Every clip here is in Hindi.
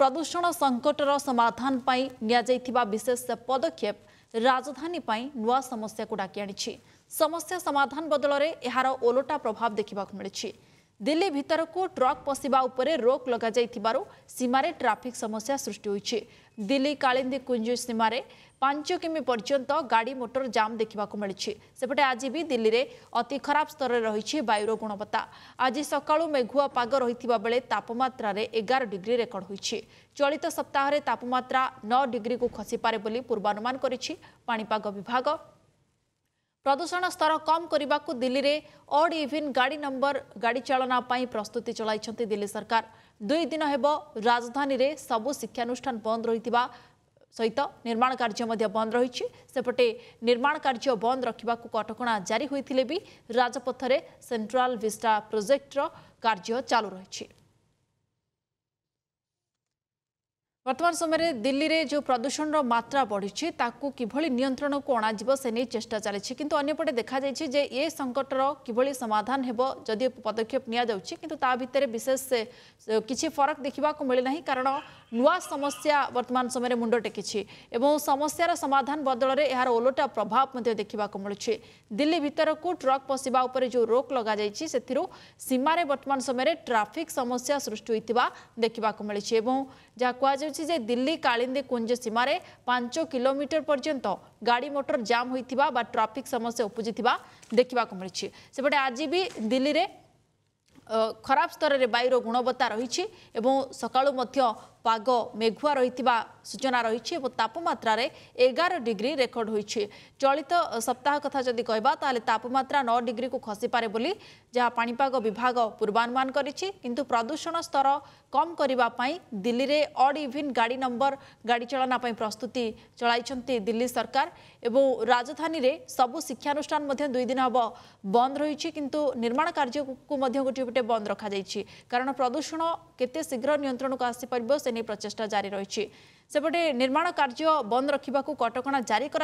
ପ୍ରଦୂଷଣ ସଙ୍କଟର ସମାଧାନ ପାଇଁ ନିଆଯାଇଥିବା ବିଶେଷ ପଦକ୍ଷେପ ରାଜଧାନୀ ପାଇଁ ନୂଆ ସମସ୍ୟାକୁ ଡାକି ଆଣିଛି ସମସ୍ୟା ସମାଧାନ ବଦଳରେ ଏହାର ଓଲଟା ପ୍ରଭାବ ଦେଖିବାକୁ ମିଳିଛି ଦିଲ୍ଲୀ ଭିତରକୁ ଟ୍ରକ୍ ପଶିବା ଉପରେ ରୋକ୍ ଲଗାଯାଇଥିବାରୁ ସୀମାରେ ଟ୍ରାଫିକ୍ ସମସ୍ୟା ସୃଷ୍ଟି ହୋଇଛି ଦିଲ୍ଲୀ କାଳିନ୍ଦୀ କୁଞ୍ଜ ସୀମାରେ ପାଞ୍ଚ କିମି ପର୍ଯ୍ୟନ୍ତ ଗାଡ଼ି ମୋଟର ଜାମ୍ ଦେଖିବାକୁ ମିଳିଛି ସେପଟେ ଆଜି ବି ଦିଲ୍ଲୀରେ ଅତି ଖରାପ ସ୍ତରରେ ରହିଛି ବାୟୁର ଗୁଣବତ୍ତା ଆଜି ସକାଳୁ ମେଘୁଆ ପାଗ ରହିଥିବା ବେଳେ ତାପମାତ୍ରାରେ ଏଗାର ଡିଗ୍ରୀ ରେକର୍ଡ ହୋଇଛି ଚଳିତ ସପ୍ତାହରେ ତାପମାତ୍ରା ନଅ ଡିଗ୍ରୀକୁ ଖସିପାରେ ବୋଲି ପୂର୍ବାନୁମାନ କରିଛି ପାଣିପାଗ ବିଭାଗ ପ୍ରଦୂଷଣ ସ୍ତର କମ୍ କରିବାକୁ ଦିଲ୍ଲୀରେ ଅଡ୍ ଇଭିନ୍ ଗାଡ଼ି ନମ୍ବର ଗାଡ଼ି ଚାଳନା ପାଇଁ ପ୍ରସ୍ତୁତି ଚଳାଇଛନ୍ତି ଦିଲ୍ଲୀ ସରକାର ଦୁଇ ଦିନ ହେବ ରାଜଧାନୀରେ ସବୁ ଶିକ୍ଷାନୁଷ୍ଠାନ ବନ୍ଦ ରହିଥିବା ସହିତ ନିର୍ମାଣ କାର୍ଯ୍ୟ ମଧ୍ୟ ବନ୍ଦ ରହିଛି ସେପଟେ ନିର୍ମାଣ କାର୍ଯ୍ୟ ବନ୍ଦ ରଖିବାକୁ କଟକଣା ଜାରି ହୋଇଥିଲେ ବି ରାଜପଥରେ ସେଣ୍ଟ୍ରାଲ ଭିଷ୍ଟା ପ୍ରୋଜେକ୍ଟର କାର୍ଯ୍ୟ ଚାଲୁ ରହିଛି वर्तमान समय दिल्ली में जो प्रदूषण मात्रा बढ़ी किभली नियंत्रण को अणा से नहीं चेषा चली कि अंपटे देखा जे ये संकटर किभली समाधान हो होद पदक्षेप निर्तर विशेष किसी फरक देखा मिलना कारण नुआ समस्या वर्तमान समय मुंड टेकी समस्यार समाधान बदल यार ओलटा प्रभाव देखा मिलू दिल्ली भितरक ट्रक पशा उपर जो रोक लग जाए सीमार बर्तमान समय ट्राफिक समस्या सृष्टि होता देखा मिली जहाँ कह ମିଳୁଛି ଯେ ଦିଲ୍ଲୀ କାଳିନ୍ଦୀ କୁଞ୍ଜ ସୀମାରେ ପାଞ୍ଚ କିଲୋମିଟର ପର୍ଯ୍ୟନ୍ତ ଗାଡ଼ି ମଟର ଜାମ୍ ହୋଇଥିବା ବା ଟ୍ରାଫିକ୍ ସମସ୍ୟା ଉପୁଜିଥିବା ଦେଖିବାକୁ ମିଳିଛି ସେପଟେ ଆଜି ବି ଦିଲ୍ଲୀରେ ଖରାପ ସ୍ତରରେ ବାୟୁର ଗୁଣବତ୍ତା ରହିଛି ଏବଂ ସକାଳୁ ମଧ୍ୟ ପାଗ ମେଘୁଆ ରହିଥିବା ସୂଚନା ରହିଛି ଏବଂ ତାପମାତ୍ରାରେ ଏଗାର ଡିଗ୍ରୀ ରେକର୍ଡ ହୋଇଛି ଚଳିତ ସପ୍ତାହ କଥା ଯଦି କହିବା ତାହେଲେ ତାପମାତ୍ରା ନଅ ଡିଗ୍ରୀକୁ ଖସିପାରେ ବୋଲି ଯାହା ପାଣିପାଗ ବିଭାଗ ପୂର୍ବାନୁମାନ କରିଛି କିନ୍ତୁ ପ୍ରଦୂଷଣ ସ୍ତର କମ୍ କରିବା ପାଇଁ ଦିଲ୍ଲୀରେ ଅଡ୍ ଇଭିନ୍ ଗାଡ଼ି ନମ୍ବର ଗାଡ଼ି ଚାଳନା ପାଇଁ ପ୍ରସ୍ତୁତି ଚଳାଇଛନ୍ତି ଦିଲ୍ଲୀ ସରକାର ଏବଂ ରାଜଧାନୀରେ ସବୁ ଶିକ୍ଷାନୁଷ୍ଠାନ ମଧ୍ୟ ଦୁଇ ଦିନ ହେବ ବନ୍ଦ ରହିଛି କିନ୍ତୁ ନିର୍ମାଣ କାର୍ଯ୍ୟକୁ ମଧ୍ୟ ଗୋଟିଏ ଗୋଟିଏ ବନ୍ଦ ରଖାଯାଇଛି କାରଣ ପ୍ରଦୂଷଣ କେତେ ଶୀଘ୍ର ନିୟନ୍ତ୍ରଣକୁ ଆସିପାରିବ ସେ নেই প্রচেষ্টা জারি রয়েছে सेपटे निर्माण कार्य बंद रखा कटक जारी कर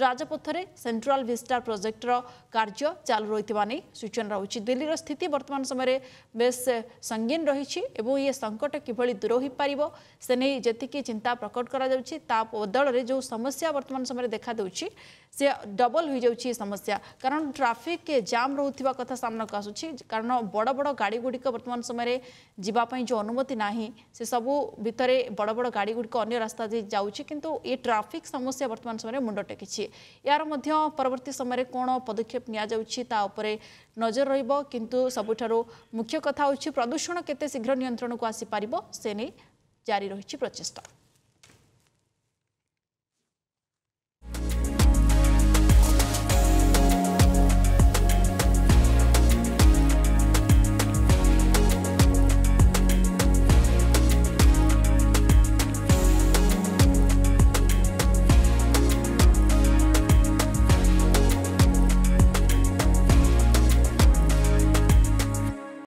राजपथर सेन्ट्राल भिस्टार प्रोजेक्टर कार्य चालू रही नहीं सूचना रही दिल्लीर स्थित बर्तमान समय बेस संगीन रही ये संकट किभली दूर हो पार से नहीं जी चिंता प्रकट कर बदल में जो समस्या बर्तमान समय देखा से डबल हो जाए समस्या कारण ट्राफिक जाम रो कथा सामना को आसूँ कारण बड़ बड़ गाड़ी गुड़िक बर्तमान समय जीवाई जो अनुमति ना से सबू भितर बड़ গাড়ি গুড়ি অন্য রাস্তা দিয়ে যাচ্ছে কিন্তু এই ট্রাফিক সমস্যা বর্তমান সময় মুন্ড টেকিছে ইয়ার মধ্যে পরবর্তী সময় কোণ পদক্ষেপ নিয়া যাচ্ছে তা উপরে নজর রহব কিন্তু সবুঠার মুখ্য কথা হচ্ছে প্রদূষণ কেতে শীঘ্র নিয়ন্ত্রণকু আসিপার সে নেই জারি রয়েছে প্রচেষ্টা